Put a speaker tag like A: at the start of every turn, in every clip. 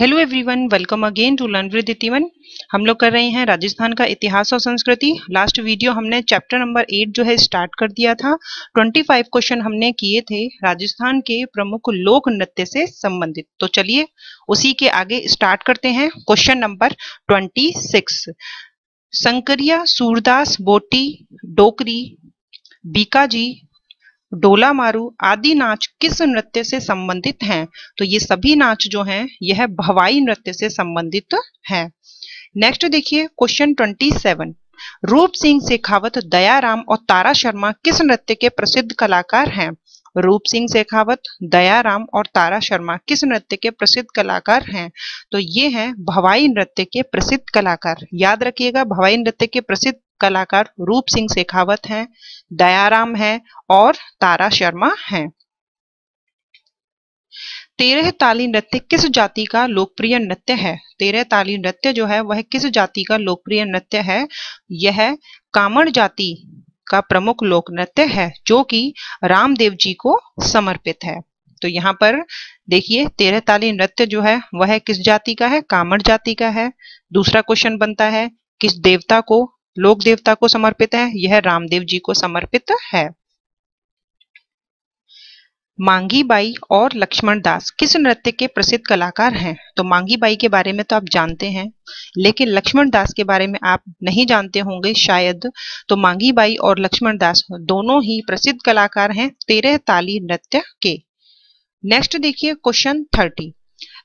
A: hello everyone welcome again to learn with इतिवन हम लोग कर रहे हैं राजस्थान का इतिहास और संस्कृति लास्ट वीडियो हमने चैप्टर नंबर एट जो है स्टार्ट कर दिया था 25 क्वेश्चन हमने किए थे राजस्थान के प्रमुख लोक नृत्य से संबंधित तो चलिए उसी के आगे स्टार्ट करते हैं क्वेश्चन नंबर 26 सिक्स संकरिया सूरदास बोटी डोकरी बीकाजी डोला मारू आदि नाच किस नृत्य से संबंधित हैं तो ये सभी नाच जो हैं यह भवाई नृत्य से संबंधित हैं नेक्स्ट देखिए क्वेश्चन ट्वेंटी सेवन रूप सिंह शेखावत दयाराम और तारा शर्मा किस नृत्य के प्रसिद्ध कलाकार हैं रूप सिंह शेखावत दयाराम और तारा शर्मा किस नृत्य के प्रसिद्ध कलाकार हैं तो ये हैं भवाई नृत्य के प्रसिद्ध कलाकार याद रखिएगा भवाई नृत्य के प्रसिद्ध कलाकार रूप सिंह शेखावत हैं दयाराम हैं और तारा शर्मा हैं तेरह ताली नृत्य किस जाति का लोकप्रिय नृत्य है तेरह ताली नृत्य जो है वह किस जाति का लोकप्रिय नृत्य है यह कामड़ जाति का प्रमुख लोक नृत्य है जो कि रामदेव जी को समर्पित है तो यहाँ पर देखिए तेरह ताली नृत्य जो है वह है किस जाति का है कामड़ जाति का है दूसरा क्वेश्चन बनता है किस देवता को लोक देवता को समर्पित है यह रामदेव जी को समर्पित है मांगी बाई और लक्ष्मण दास किस नृत्य के प्रसिद्ध कलाकार हैं तो मांगी बाई के बारे में तो आप जानते हैं लेकिन लक्ष्मण दास के बारे में आप नहीं जानते होंगे शायद तो बाई और लक्ष्मण दास दोनों ही प्रसिद्ध कलाकार हैं तेरह ताली नृत्य के नेक्स्ट देखिए क्वेश्चन थर्टी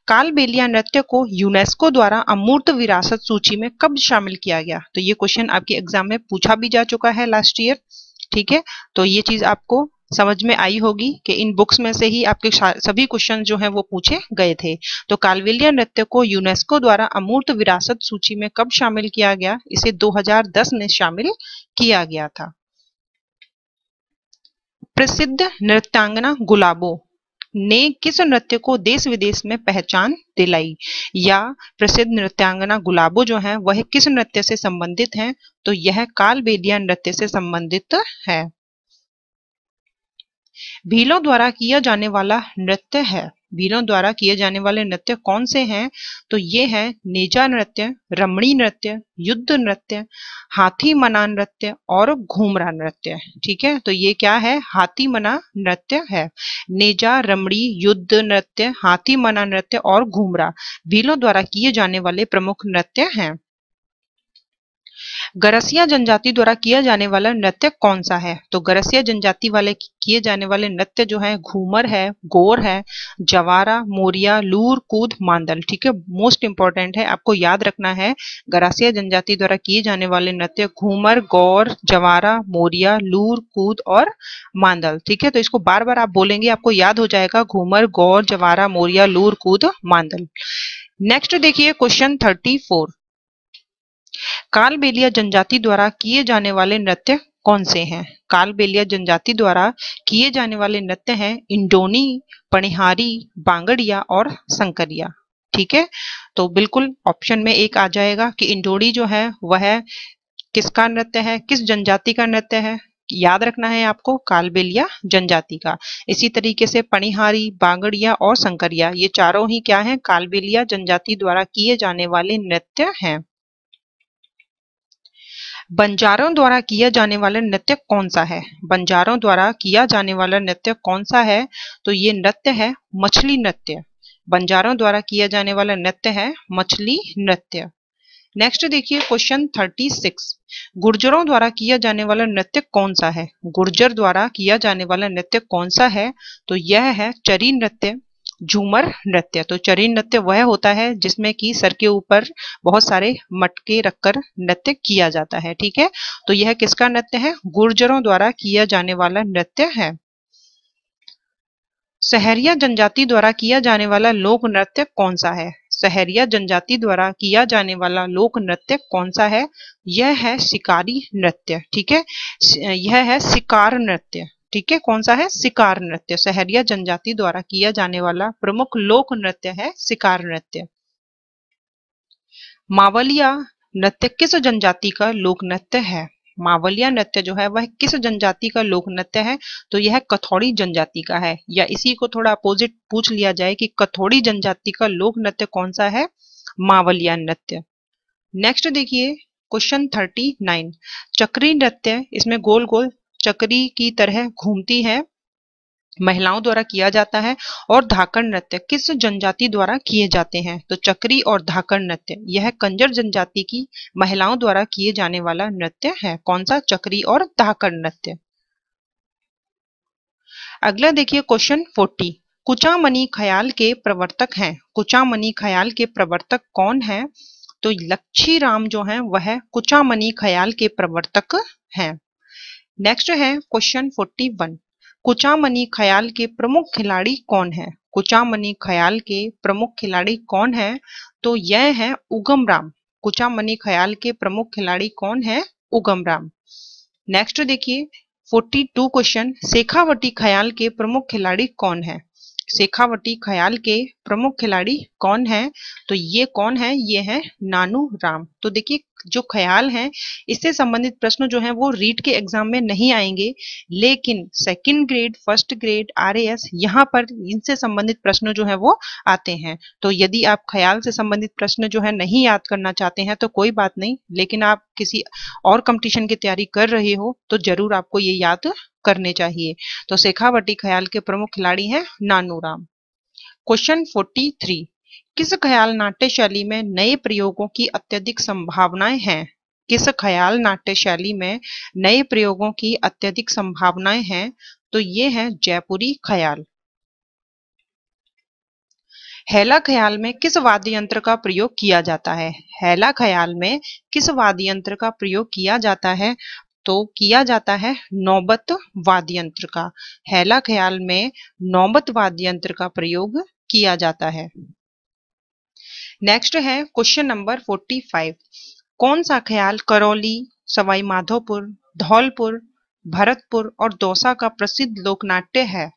A: कालबेलिया नृत्य को यूनेस्को द्वारा अमूर्त विरासत सूची में कब शामिल किया गया तो ये क्वेश्चन आपके एग्जाम में पूछा भी जा चुका है लास्ट ईयर ठीक है तो ये चीज आपको समझ में आई होगी कि इन बुक्स में से ही आपके सभी क्वेश्चन जो हैं वो पूछे गए थे तो कालवेलिया नृत्य को यूनेस्को द्वारा अमूर्त विरासत सूची में कब शामिल किया गया इसे 2010 में शामिल किया गया था प्रसिद्ध नृत्यांगना गुलाबो ने किस नृत्य को देश विदेश में पहचान दिलाई या प्रसिद्ध नृत्यांगना गुलाबो जो है वह किस नृत्य से संबंधित है तो यह कालबेलिया नृत्य से संबंधित है भीलों द्वारा किया जाने वाला नृत्य है भीलों द्वारा किए जाने वाले नृत्य कौन से हैं तो ये है नेजा नृत्य रमणी नृत्य युद्ध नृत्य हाथी मना नृत्य और घूमरा नृत्य ठीक है तो ये क्या है हाथी मना नृत्य है नेजा रमणी युद्ध नृत्य हाथी मना नृत्य और घूमरा भीलों द्वारा किए जाने वाले प्रमुख नृत्य हैं गरसिया जनजाति द्वारा किया जाने वाला नृत्य कौन सा है तो गरसिया जनजाति वाले किए जाने वाले नृत्य जो है घूमर है गोर है जवारा मोरिया लूर कूद मांदल ठीक है मोस्ट इंपॉर्टेंट है आपको याद रखना है गरासिया जनजाति द्वारा किए जाने वाले नृत्य घूमर गौर जवारा मोरिया लूर कूद और मांदल ठीक है तो इसको बार बार आप बोलेंगे आपको याद हो जाएगा घूमर गौर जवारा मोरिया लूर कूद मांदल नेक्स्ट देखिए क्वेश्चन थर्टी फोर कालबेलिया जनजाति द्वारा किए जाने वाले नृत्य कौन से हैं कालबेलिया जनजाति द्वारा किए जाने वाले नृत्य हैं इंडोनी पणिहारी बांगड़िया और संकरिया ठीक है तो बिल्कुल ऑप्शन में एक आ जाएगा कि इंडोनी जो है वह किसका नृत्य है किस जनजाति का नृत्य है याद रखना है आपको कालबेलिया जनजाति का इसी तरीके से पणिहारी बांगड़िया और संकरिया ये चारों ही क्या है कालबेलिया जनजाति द्वारा किए जाने वाले नृत्य हैं बंजारों द्वारा किया जाने वाला नृत्य कौन सा है बंजारों द्वारा किया जाने वाला नृत्य कौन सा है तो ये नृत्य है मछली नृत्य बंजारों द्वारा किया जाने वाला नृत्य है मछली नृत्य नेक्स्ट देखिए क्वेश्चन थर्टी सिक्स गुर्जरों द्वारा किया जाने वाला नृत्य कौन सा है गुर्जर द्वारा किया जाने वाला नृत्य कौन सा है तो यह है चरी नृत्य झूमर नृत्य तो चरी नृत्य वह होता है जिसमें कि सर के ऊपर बहुत सारे मटके रखकर नृत्य किया जाता है ठीक है तो यह किसका नृत्य है गुर्जरों द्वारा किया जाने वाला नृत्य है सहरिया जनजाति द्वारा किया जाने वाला लोक नृत्य कौन सा है सहरिया जनजाति द्वारा किया जाने वाला लोक नृत्य कौन सा है यह है शिकारी नृत्य ठीक है यह है शिकार नृत्य ठीक है कौन सा है शिकार नृत्य सहरिया जनजाति द्वारा किया जाने वाला प्रमुख लोक नृत्य है शिकार नृत्य मावलिया नृत्य किस जनजाति का लोक नृत्य है मावलिया नृत्य जो है वह किस जनजाति का लोक नृत्य है तो यह कथौड़ी जनजाति का है या इसी को थोड़ा अपोजिट पूछ लिया जाए कि कथौड़ी जनजाति का लोक नृत्य कौन सा है मावलिया नृत्य नेक्स्ट देखिए क्वेश्चन थर्टी नाइन चक्री नृत्य इसमें गोल गोल चक्री की तरह घूमती है महिलाओं द्वारा किया जाता है और धाकड़ नृत्य किस जनजाति द्वारा किए जाते हैं तो चक्री और धाकड़ नृत्य यह कंजर जनजाति की महिलाओं द्वारा किए जाने वाला नृत्य है कौन सा चक्री और धाकड़ नृत्य अगला देखिए क्वेश्चन फोर्टी कुचामणि ख्याल के प्रवर्तक हैं कुचामणि ख्याल के प्रवर्तक कौन है तो लक्ष्मी राम जो है वह कुचामणि ख्याल के प्रवर्तक हैं नेक्स्ट है क्वेश्चन 41 कुचामनी ख्याल के प्रमुख खिलाड़ी कौन है कुचामनी ख्याल के प्रमुख खिलाड़ी कौन है तो यह है उगम राम कुचामनी ख्याल के प्रमुख खिलाड़ी कौन है उगम राम नेक्स्ट देखिए 42 क्वेश्चन शेखावटी ख्याल के प्रमुख खिलाड़ी कौन है शेखावटी ख्याल के प्रमुख खिलाड़ी कौन है तो ये कौन है ये है नानू राम तो देखिए जो ख्याल हैं इससे संबंधित प्रश्न जो हैं वो रीट के एग्जाम में नहीं आएंगे लेकिन second grade first grade R S यहाँ पर इनसे संबंधित प्रश्न जो है वो आते हैं तो यदि आप ख्याल से संबंधित प्रश्न जो है नहीं याद करना चाहते हैं तो कोई बात नहीं लेकिन आप किसी और कंपटीशन की तैयारी कर रहे हो तो जरूर आपको ये याद करने चाहिए तो शेखावटी ख्याल के प्रमुख खिलाड़ी हैं Nanu Ram question forty three किस ख्याल नाट्य शैली में नए प्रयोगों की अत्यधिक संभावनाएं हैं किस ख्याल नाट्य शैली में नए प्रयोगों की अत्यधिक संभावनाएं हैं तो ये है जयपुरी ख्याल हैला ख्याल में किस वाद्य यंत्र का प्रयोग किया जाता है हैला ख्याल में किस वाद्य यंत्र का प्रयोग किया जाता है तो किया जाता है नौबत वाद्य यंत्र का हैला ख्याल में नौबत वाद्य यंत्र का प्रयोग किया जाता है नेक्स्ट है क्वेश्चन नंबर फोर्टी फाइव कौन सा ख्याल करौली सवाई माधोपुर धौलपुर भरतपुर और दौसा का प्रसिद्ध लोकनाट्य है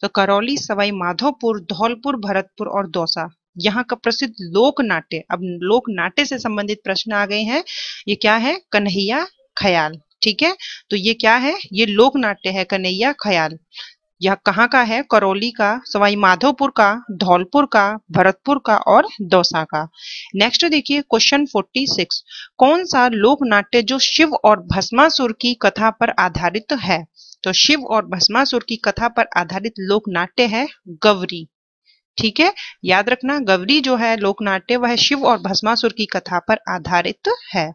A: तो करौली सवाई माधोपुर धौलपुर भरतपुर और दौसा यहाँ का प्रसिद्ध लोक नाट्य अब लोक नाट्य से संबंधित प्रश्न आ गए हैं ये क्या है कन्हैया ख्याल ठीक है तो ये क्या है ये लोक नाट्य है कन्हैया ख्याल यह कहाँ का है करौली का सवाई माधोपुर का धौलपुर का भरतपुर का और दौसा का नेक्स्ट देखिए क्वेश्चन 46 कौन सा लोक नाट्य जो शिव और भस्मासुर की कथा पर आधारित है तो शिव और भस्मासुर की कथा पर आधारित लोक नाट्य है गवरी ठीक है याद रखना गवरी जो है लोक नाट्य वह शिव और भस्मासुर की कथा पर आधारित है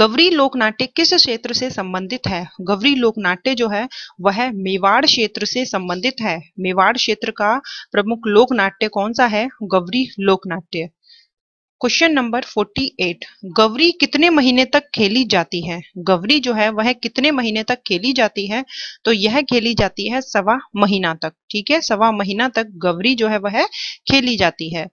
A: गवरी लोक नाट्य किस क्षेत्र से संबंधित है गवरी लोक नाट्य जो है वह मेवाड़ क्षेत्र से संबंधित है मेवाड़ क्षेत्र का प्रमुख लोक नाट्य कौन सा है गवरी लोक नाट्य क्वेश्चन नंबर 48 गवरी कितने महीने तक खेली जाती है गवरी जो है वह कितने महीने तक खेली जाती है तो यह खेली जाती है सवा महीना तक ठीक है सवा महीना तक गवरी जो है वह खेली जाती है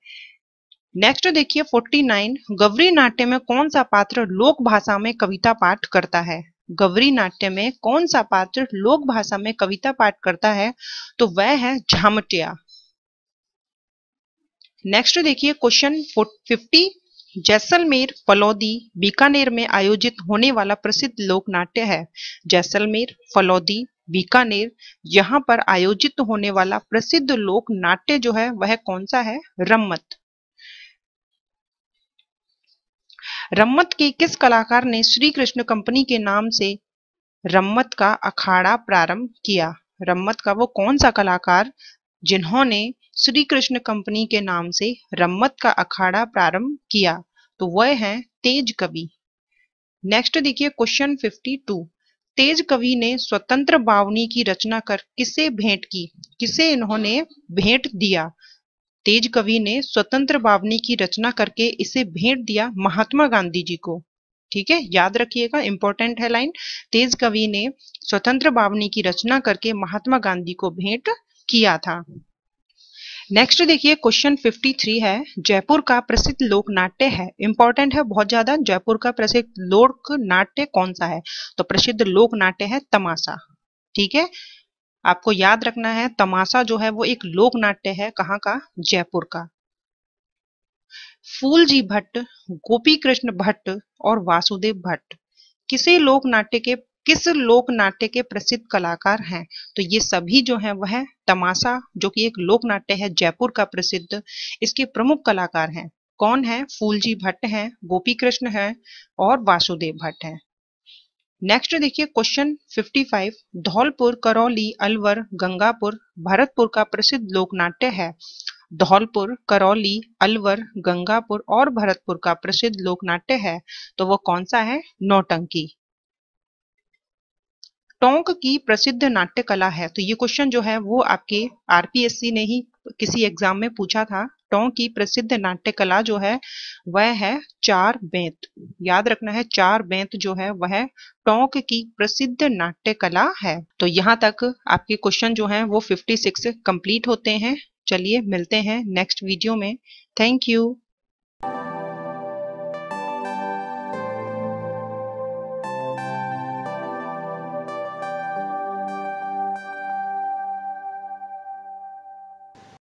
A: नेक्स्ट देखिए 49 गवरी नाट्य में कौन सा पात्र लोक भाषा में कविता पाठ करता है गवरी नाट्य में कौन सा पात्र लोक भाषा में कविता पाठ करता है तो वह है झामटिया नेक्स्ट देखिए क्वेश्चन 50 जैसलमेर फलौदी बीकानेर में आयोजित होने वाला प्रसिद्ध लोक नाट्य है जैसलमेर फलौदी बीकानेर यहाँ पर आयोजित होने वाला प्रसिद्ध लोक नाट्य जो है वह कौन सा है रम्मत रम्मत के किस कलाकार ने श्री कृष्ण कंपनी के नाम से रम्मत का अखाड़ा प्रारंभ किया रम्मत का वो कौन सा कलाकार जिन्होंने श्री कृष्ण कंपनी के नाम से रम्मत का अखाड़ा प्रारंभ किया तो वह है तेज कवि नेक्स्ट देखिए क्वेश्चन 52 तेज कवि ने स्वतंत्र बावनी की रचना कर किसे भेंट की किसे इन्होंने भेंट दिया तेज कवि ने स्वतंत्र बावनी की रचना करके इसे भेंट दिया महात्मा गांधी जी को ठीक है याद रखिएगा इंपॉर्टेंट है लाइन तेज कवि ने स्वतंत्र बावनी की रचना करके महात्मा गांधी को भेंट किया था नेक्स्ट देखिए क्वेश्चन 53 है जयपुर का प्रसिद्ध लोक नाट्य है इंपॉर्टेंट है बहुत ज्यादा जयपुर का प्रसिद्ध लोक नाट्य कौन सा है तो प्रसिद्ध लोक नाट्य है तमाशा ठीक है आपको याद रखना है तमाशा जो है वो एक लोक नाट्य है कहाँ का जयपुर का फूल जी भट्ट गोपी कृष्ण भट्ट और वासुदेव भट्ट किसे लोक नाट्य के किस लोक नाट्य के प्रसिद्ध कलाकार हैं तो ये सभी जो हैं वह है तमाशा जो कि एक लोक नाट्य है जयपुर का प्रसिद्ध इसके प्रमुख कलाकार हैं कौन है फूलजी भट्ट हैं गोपी कृष्ण हैं और वासुदेव भट्ट हैं नेक्स्ट देखिए क्वेश्चन 55 धौलपुर करौली अलवर गंगापुर भरतपुर का प्रसिद्ध लोकनाट्य है धौलपुर करौली अलवर गंगापुर और भरतपुर का प्रसिद्ध लोकनाट्य है तो वो कौन सा है नौटंकी टोंक की प्रसिद्ध नाट्य कला है तो ये क्वेश्चन जो है वो आपके आरपीएससी ने ही किसी एग्जाम में पूछा था टों की प्रसिद्ध नाट्य कला जो है वह है चार बेंत याद रखना है चार बेंत जो है वह टोंक की प्रसिद्ध नाट्य कला है तो यहाँ तक आपके क्वेश्चन जो है वो 56 कंप्लीट होते हैं चलिए मिलते हैं नेक्स्ट वीडियो में थैंक यू